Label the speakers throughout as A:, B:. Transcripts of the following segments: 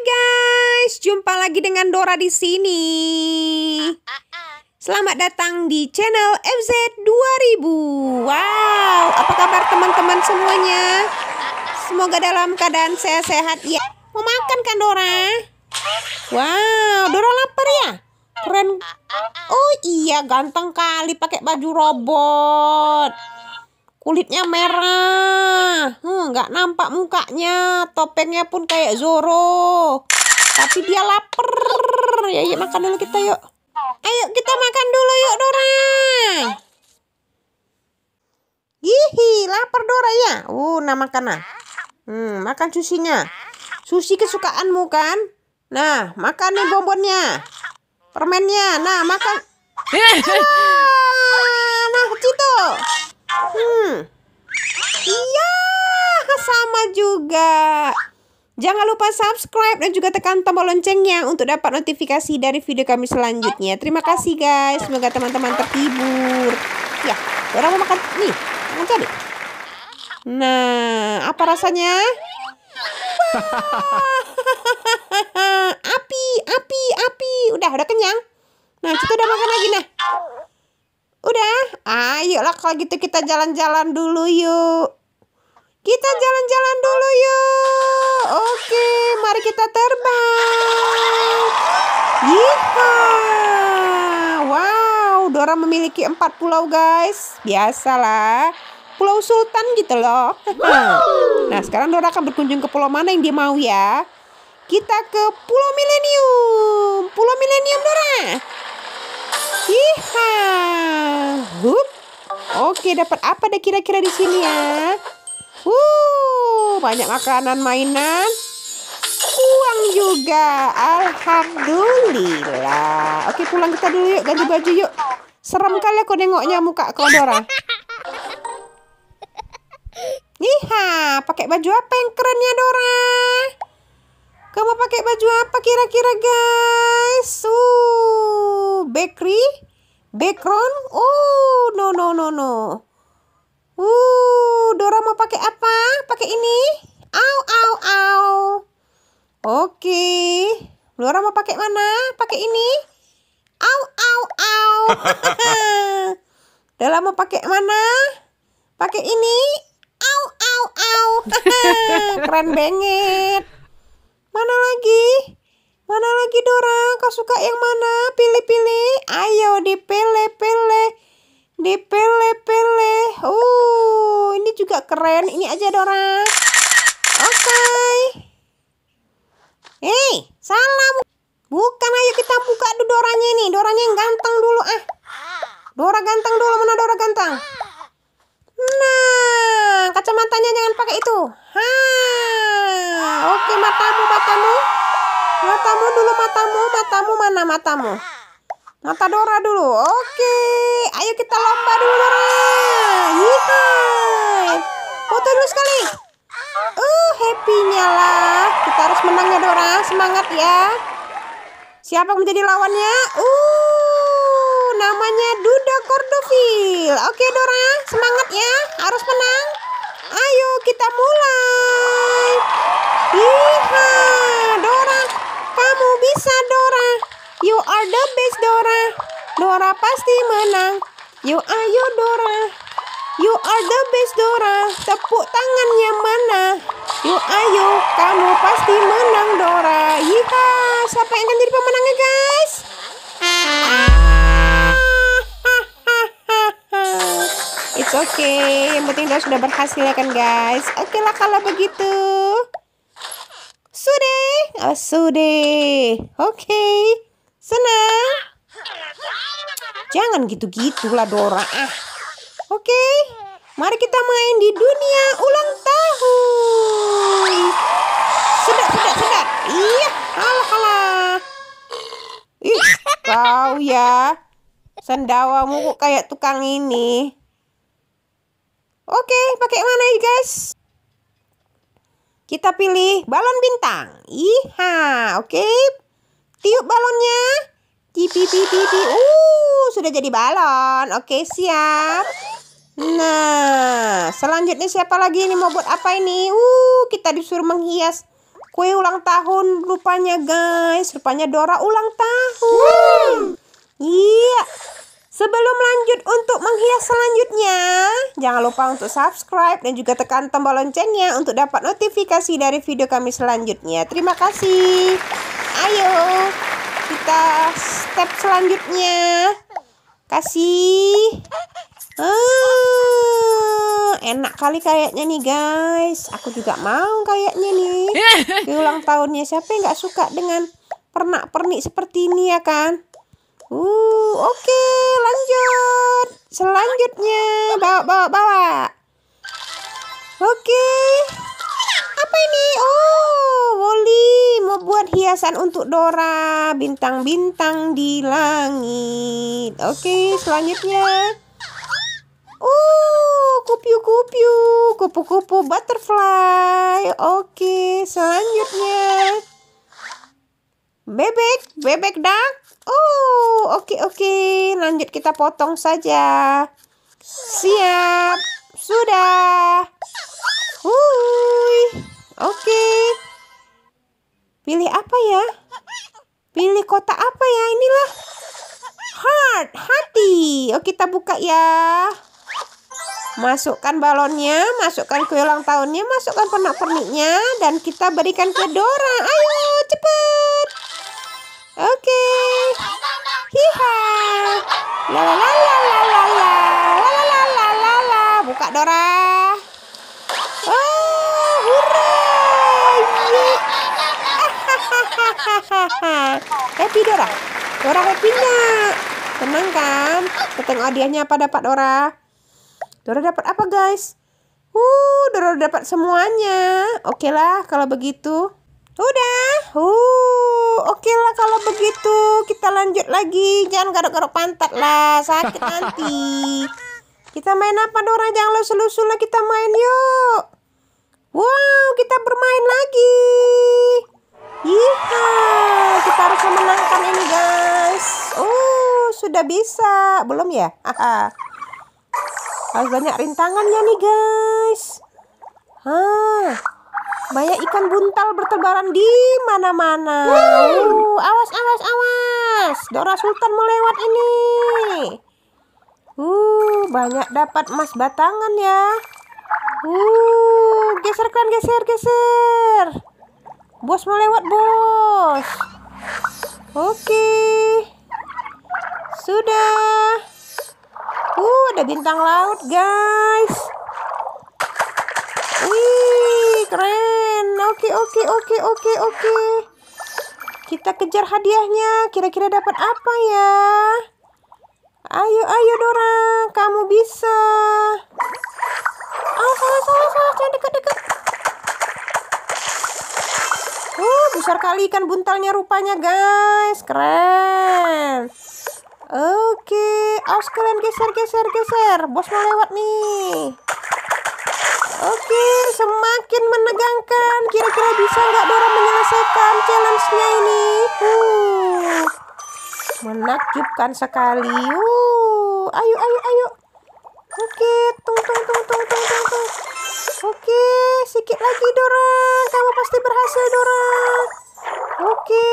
A: guys, jumpa lagi dengan Dora di sini. Selamat datang di channel FZ 2000. Wow, apa kabar teman-teman semuanya? Semoga dalam keadaan sehat sehat ya. Mau makan kan Dora? Wow, Dora lapar ya? Keren. Oh iya, ganteng kali pakai baju robot kulitnya merah hmm, nggak hmm, nampak mukanya topengnya pun kayak Zoro tapi dia lapar ya yuk makan dulu kita yuk ayo kita makan dulu yuk Dora Hihi, lapar Dora ya uh nah makan nah. hmm, makan susinya susi kesukaanmu kan nah makan nih bonbonnya permennya nah makan ah, nah nah Hmm. Iya, sama juga. Jangan lupa subscribe dan juga tekan tombol loncengnya untuk dapat notifikasi dari video kami selanjutnya. Terima kasih guys, semoga teman-teman terhibur. Ya, orang mau makan nih, mau jadi. Nah, apa rasanya? apa? yuklah kalau gitu kita jalan-jalan dulu yuk. Kita jalan-jalan dulu yuk. Oke, mari kita terbang. Yeehaw. Wow, Dora memiliki empat pulau guys. Biasalah. Pulau Sultan gitu loh. nah, sekarang Dora akan berkunjung ke pulau mana yang dia mau ya. Kita ke Pulau Milenium. Pulau Milenium Dora. Yeehaw. Hup. Oke, dapat apa deh kira-kira di sini ya? Wuh, banyak makanan mainan. Uang juga. Alhamdulillah. Oke, pulang kita dulu yuk, ganti baju yuk. Serem kali aku nengoknya muka kau Dora. Iha, pakai baju apa yang kerennya Dora? Kamu pakai baju apa kira-kira guys? Uh, bakery? Background? Oh, no, no, no, no. Uh, Dora mau pakai apa? Pakai ini? Au, au, au. Oke. Okay. Dora mau pakai mana? Pakai ini? Au, au, au. Dora mau pakai mana? Pakai ini? Au, au, au. Keren banget. Mana lagi? Mana lagi Dora? Kau suka yang mana? Pilih-pilih. Ayo dipilih-pilih. Dipilih-pilih. Oh, uh, ini juga keren. Ini aja Dora. Oke. Okay. Hei, salam. Bukan, ayo kita buka dulu Doranya ini. Doranya yang ganteng dulu ah. Dora ganteng dulu, mana Dora ganteng? Nah, kacamatanya jangan pakai itu. Ha. Oke, matamu, matamu. Matamu dulu matamu, matamu mana matamu? Mata Dora dulu. Oke, ayo kita lomba dulu Dora. Yihai. Foto dulu sekali. Uh, happy-nya lah. Kita harus menang ya Dora. Semangat ya. Siapa menjadi lawannya? Uh, namanya Duda Cordovil. Oke Dora, semangat ya. Harus menang. Ayo kita mulai. the best Dora. Dora pasti menang. You ayo Dora. You are the best Dora. Tepuk tangannya mana? You ayo, kamu pasti menang Dora. Yiha, siapa yang akan jadi pemenangnya guys? It's okay, yang penting Dora sudah berhasil ya kan guys. Oke okay lah kalau begitu. Sudah oh, sudah Oke. Okay. Sana. Jangan gitu-gitulah Dora. Ah. Oke. Mari kita main di dunia ulang tahun. Sedap, sedap, sedap. Iya, kalah kalah Ih, kau ya. Sendawamu kok kayak tukang ini. Oke, pakai mana ya guys? Kita pilih balon bintang. Iha, oke. Okay. Tiup balonnya. Tipi tipi tipi Uh, sudah jadi balon. Oke, siap. Nah, selanjutnya siapa lagi ini mau buat apa ini? Uh, kita disuruh menghias kue ulang tahun rupanya, guys. Rupanya Dora ulang tahun. Iya. Sebelum lanjut untuk menghias selanjutnya, jangan lupa untuk subscribe dan juga tekan tombol loncengnya untuk dapat notifikasi dari video kami selanjutnya. Terima kasih. Ayo, kita step selanjutnya. Kasih. uh, enak kali kayaknya nih guys. Aku juga mau kayaknya nih. Di ulang tahunnya siapa yang gak suka dengan pernak-pernik seperti ini ya kan? Uh, oke, okay, lanjut. Selanjutnya bawa bawa bawa. Oke. Okay. Apa ini? Oh, Loli mau buat hiasan untuk Dora bintang-bintang di langit. Oke, selanjutnya. Uh, kupu-kupu kupu-kupu butterfly. Oke, selanjutnya. Bebek, bebek dah Oh, oke oke. Lanjut kita potong saja. Siap. Sudah. Hui. Oke. Pilih apa ya? Pilih kota apa ya? Inilah. Heart, hati. Oke, kita buka ya. Masukkan balonnya, masukkan kue ulang tahunnya, masukkan pernak-perniknya, dan kita berikan ke Dora. Ayo, cepet. Oke. Okay. happy Dora. Dora happy nggak? Tenang kan? Ketengok hadiahnya apa dapat Dora? Dora dapat apa guys? Uh, Dora dapat semuanya. Oke okay lah kalau begitu. Udah. Uh, oke okay lah kalau begitu. Kita lanjut lagi. Jangan garuk-garuk pantat lah. Sakit nanti. Kita main apa Dora? Jangan lusuh-lusuh lah kita main yuk. Wow, nggak bisa belum ya harus banyak rintangannya nih guys Hah, banyak ikan buntal bertebaran di mana-mana. Uh, awas, awas, awas. Dora Sultan mau lewat ini. Uh, banyak dapat emas batangan ya. Uh, geser kan, geser, geser. Bos mau lewat, bos. Oke. Okay. Sudah. Uh, ada bintang laut, guys. Wih, keren. Oke, oke, oke, oke, oke. Kita kejar hadiahnya. Kira-kira dapat apa ya? Ayo, ayo Dora, kamu bisa. Oh, salah, salah, salah, Jangan dekat, dekat. Uh, besar kali ikan buntalnya rupanya, guys. Keren. Oke, awas kalian geser, geser, geser. Bos mau lewat nih. Oke, semakin menegangkan. Kira-kira bisa nggak Dora menyelesaikan challenge-nya ini? Uh, menakjubkan sekali. Uh, ayo, ayo, ayo. Oke, tung, tung, tung, tung, tung, tung, tung. Oke, sedikit lagi Dora. Kamu pasti berhasil Dora. Oke.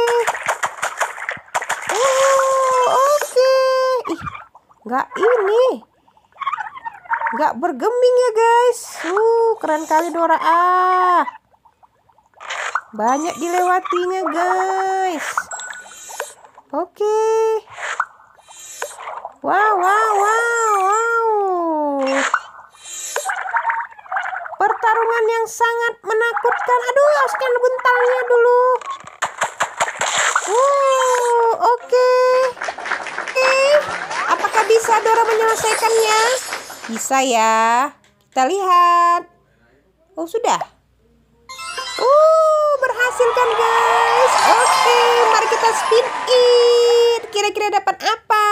A: Uh, oh, oh sih ih nggak ini nggak bergeming ya guys uh keren kali Dora ah banyak dilewatinya guys oke okay. wow wow wow wow pertarungan yang sangat menakutkan aduh kan buntalnya dulu wow oke okay. Oke, apakah bisa Dora menyelesaikannya? Bisa ya. Kita lihat. Oh, sudah. Uh, berhasil kan guys? Oke, mari kita spin it. Kira-kira dapat apa?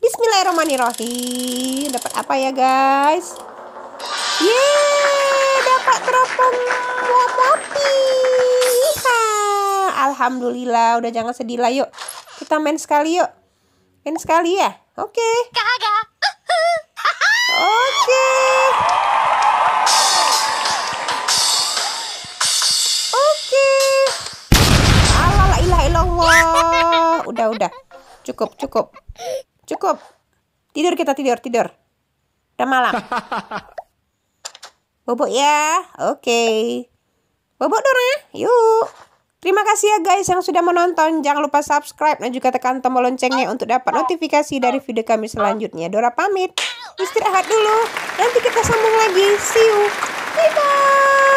A: Bismillahirrahmanirrahim. Dapat apa ya guys? Yeay, dapat teropong Momopi. Alhamdulillah, udah jangan sedih lah yuk. Kita main sekali yuk. Main sekali ya? Oke. Okay. Kagak. Oke. Okay. Oke. Okay. Alah ilah Udah udah. Cukup cukup. Cukup. Tidur kita tidur tidur. Udah malam. Bobok ya. Oke. Okay. Bobok dong ya. Yuk. Terima kasih ya guys yang sudah menonton. Jangan lupa subscribe dan juga tekan tombol loncengnya untuk dapat notifikasi dari video kami selanjutnya. Dora pamit. Istirahat dulu. Nanti kita sambung lagi. See you. Bye-bye.